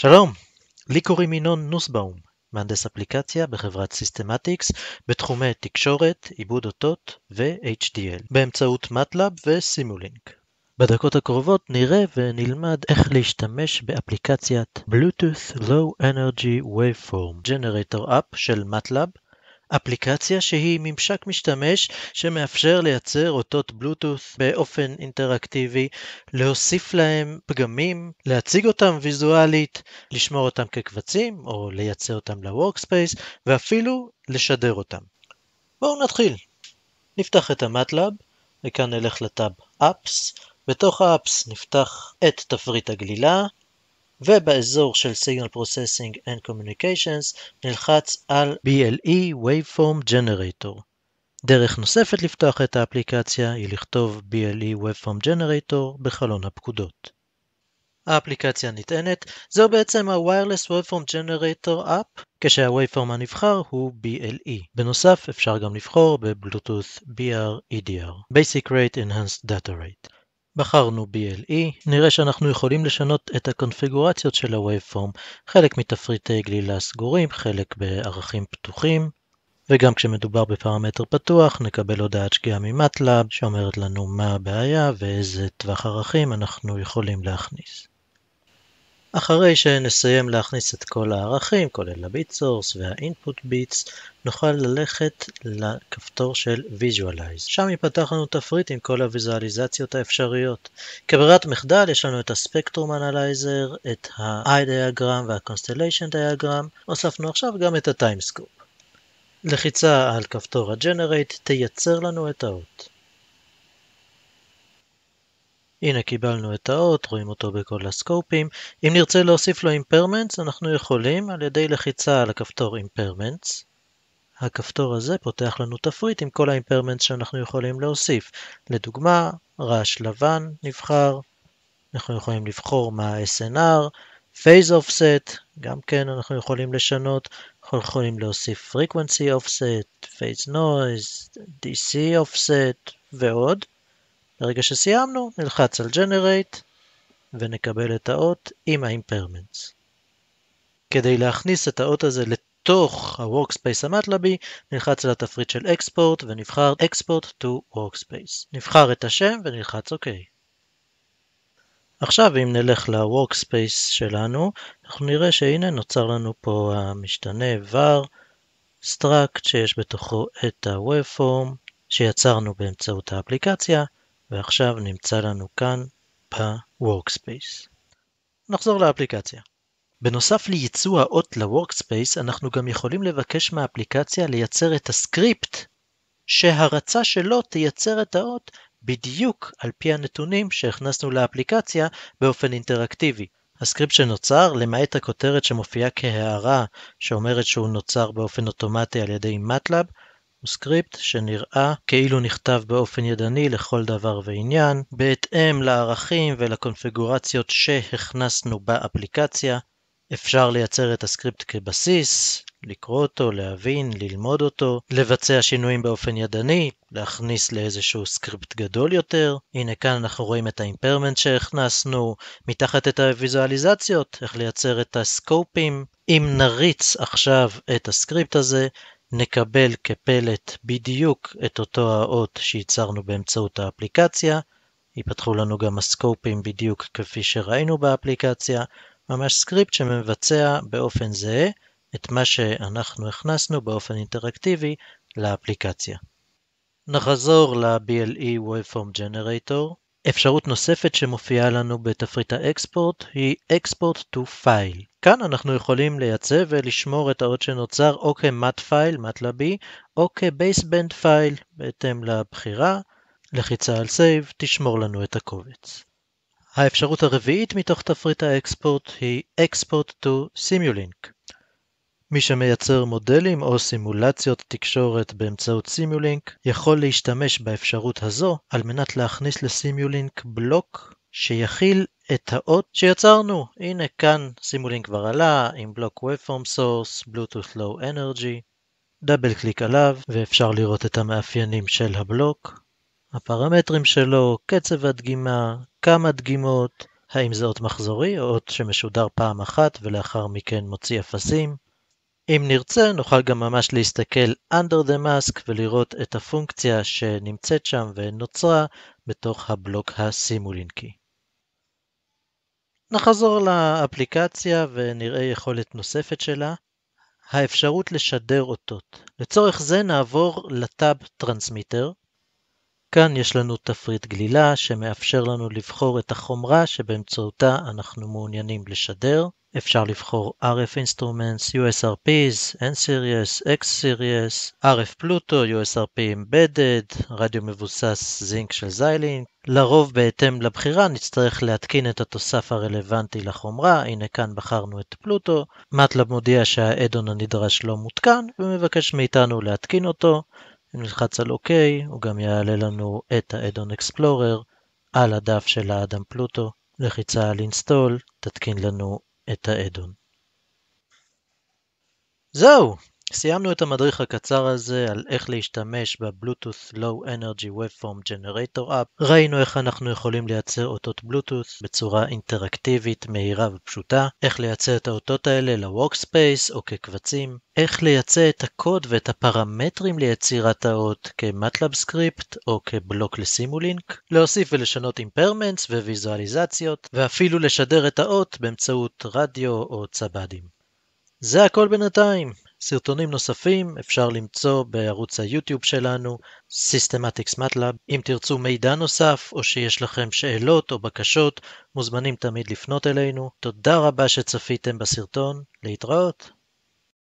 שלום, לי קוראים ינון נוסבאום, מהנדס אפליקציה בחברת סיסטמטיקס בתחומי תקשורת, עיבוד אותות ו-HDL, באמצעות MATLAB ו-Simulink. בדקות הקרובות נראה ונלמד איך להשתמש באפליקציית Bluetooth Low Energy Waveform Generator App של MATLAB אפליקציה שהיא ממשק משתמש שמאפשר לייצר אותות בלוטות' באופן אינטראקטיבי, להוסיף להם פגמים, להציג אותם ויזואלית, לשמור אותם כקבצים או לייצר אותם ל-Workspace ואפילו לשדר אותם. בואו נתחיל. נפתח את המטלאב, וכאן נלך לטאב Apps, בתוך ה-Apps נפתח את תפריט הגלילה, ובאזור של Signal Processing and Communications נלחץ על BLE Waveform Generator. דרך נוספת לפתוח את האפליקציה היא לכתוב BLE Waveform Generator בחלון הפקודות. האפליקציה נטענת, זהו בעצם ה-Wireless Waveform Generator App, כשה-Waveform הנבחר הוא BLE. בנוסף, אפשר גם לבחור בבלוטות' BR EDR, Basic Rate Enhanced Data Rate. בחרנו BLE, נראה שאנחנו יכולים לשנות את הקונפיגורציות של ה-Waveform, חלק מתפריטי גלילה סגורים, חלק בערכים פתוחים, וגם כשמדובר בפרמטר פתוח נקבל הודעת שגיאה ממטלאב שאומרת לנו מה הבעיה ואיזה טווח ערכים אנחנו יכולים להכניס. אחרי שנסיים להכניס את כל הערכים, כולל ה-bit source וה-input bits, נוכל ללכת לכפתור של visualize. שם יפתח לנו תפריט עם כל הוויזואליזציות האפשריות. כברירת מחדל יש לנו את הספקטרום אנלייזר, את ה-i דיאגרם וה-constellation דיאגרם, הוספנו עכשיו גם את ה-timescope. לחיצה על כפתור ה-generate תייצר לנו את האות. הנה קיבלנו את האות, רואים אותו בכל הסקופים. אם נרצה להוסיף לו אימפרמנטס, אנחנו יכולים על ידי לחיצה על הכפתור אימפרמנטס. הכפתור הזה פותח לנו תפריט עם כל האימפרמנטס שאנחנו יכולים להוסיף. לדוגמה, רעש לבן נבחר, אנחנו יכולים לבחור מה ה-SNR, Phase Offset, גם כן אנחנו יכולים לשנות, אנחנו יכולים להוסיף Frequency Offset, Phase Noise, DC Offset ועוד. ברגע שסיימנו, נלחץ על Generate ונקבל את האות עם ה-Impairments. כדי להכניס את האות הזה לתוך ה-Workspace המטלבי, נלחץ על התפריט של Export ונבחר Export to Workspace. נבחר את השם ונלחץ OK. עכשיו אם נלך ל-Workspace שלנו, אנחנו נראה שהנה נוצר לנו פה המשתנה var struct שיש בתוכו את ה webform שיצרנו באמצעות האפליקציה, ועכשיו נמצא לנו כאן ב-Workspace. נחזור לאפליקציה. בנוסף לייצוא האות ל-Workspace, אנחנו גם יכולים לבקש מהאפליקציה לייצר את הסקריפט שהרצה שלו תייצר את האות בדיוק על פי הנתונים שהכנסנו לאפליקציה באופן אינטראקטיבי. הסקריפט שנוצר, למעט הכותרת שמופיעה כהערה שאומרת שהוא נוצר באופן אוטומטי על ידי MATLAB, הוא סקריפט שנראה כאילו נכתב באופן ידני לכל דבר ועניין, בהתאם לערכים ולקונפיגורציות שהכנסנו באפליקציה. אפשר לייצר את הסקריפט כבסיס, לקרוא אותו, להבין, ללמוד אותו, לבצע שינויים באופן ידני, להכניס לאיזשהו סקריפט גדול יותר. הנה כאן אנחנו רואים את האימפרמנט שהכנסנו, מתחת את הוויזואליזציות, איך לייצר את הסקופים. אם נריץ עכשיו את הסקריפט הזה, נקבל כפלט בדיוק את אותו האות שייצרנו באמצעות האפליקציה, ייפתחו לנו גם הסקופים בדיוק כפי שראינו באפליקציה, ממש סקריפט שמבצע באופן זהה את מה שאנחנו הכנסנו באופן אינטראקטיבי לאפליקציה. נחזור ל-BLE Waveform Generator. אפשרות נוספת שמופיעה לנו בתפריט האקספורט היא Export to File. כאן אנחנו יכולים לייצא ולשמור את האות שנוצר או כמט פייל, מטלבי, או כבייסבנד פייל, בהתאם לבחירה. לחיצה על Save תשמור לנו את הקובץ. האפשרות הרביעית מתוך תפריט האקספורט היא Export to Simulink. מי שמייצר מודלים או סימולציות תקשורת באמצעות סימיולינק יכול להשתמש באפשרות הזו על מנת להכניס לסימיולינק בלוק שיכיל את האות שיצרנו. הנה כאן סימולינק כבר עלה עם בלוק Waveform Source, Bluetooth Low Energy. דאבל קליק עליו ואפשר לראות את המאפיינים של הבלוק, הפרמטרים שלו, קצב הדגימה, כמה דגימות, האם זה אות מחזורי או אות שמשודר פעם אחת ולאחר מכן מוציא אפסים, אם נרצה נוכל גם ממש להסתכל under the mask ולראות את הפונקציה שנמצאת שם ונוצרה בתוך הבלוק הסימולינקי. נחזור לאפליקציה ונראה יכולת נוספת שלה, האפשרות לשדר אותות. לצורך זה נעבור לטאב טרנסמיטר, כאן יש לנו תפריט גלילה שמאפשר לנו לבחור את החומרה שבאמצעותה אנחנו מעוניינים לשדר. אפשר לבחור RF Instruments, USRPs, N-Series, X-Series, RF Pluto, USRP Embedded, רדיו מבוסס זינק של זיילינג. לרוב בהתאם לבחירה נצטרך להתקין את התוסף הרלוונטי לחומרה, הנה כאן בחרנו את פלוטו. מטלב מודיע שהאדון הנדרש לא מותקן ומבקש מאיתנו להתקין אותו. אם נלחץ על OK, אוקיי, הוא גם יעלה לנו את ה-Addon Explorer על הדף של האדם פלוטו. לחיצה על Install תתקין לנו את ה-Addon. זהו! סיימנו את המדריך הקצר הזה על איך להשתמש בבלוטות' Low Energy Waveform Generator App. ראינו איך אנחנו יכולים לייצר אותות בלוטות' בצורה אינטראקטיבית, מהירה ופשוטה, איך לייצר את האותות האלה ל-Workspace או כקבצים, איך לייצר את הקוד ואת הפרמטרים ליצירת האות כמטלאב סקריפט או כבלוק לסימולינק, להוסיף ולשנות אימפרמנטס וויזואליזציות, ואפילו לשדר את האות באמצעות רדיו או צבדים. זה הכל בינתיים, סרטונים נוספים אפשר למצוא בערוץ היוטיוב שלנו, Systematics MATLAB. אם תרצו מידע נוסף, או שיש לכם שאלות או בקשות, מוזמנים תמיד לפנות אלינו. תודה רבה שצפיתם בסרטון, להתראות.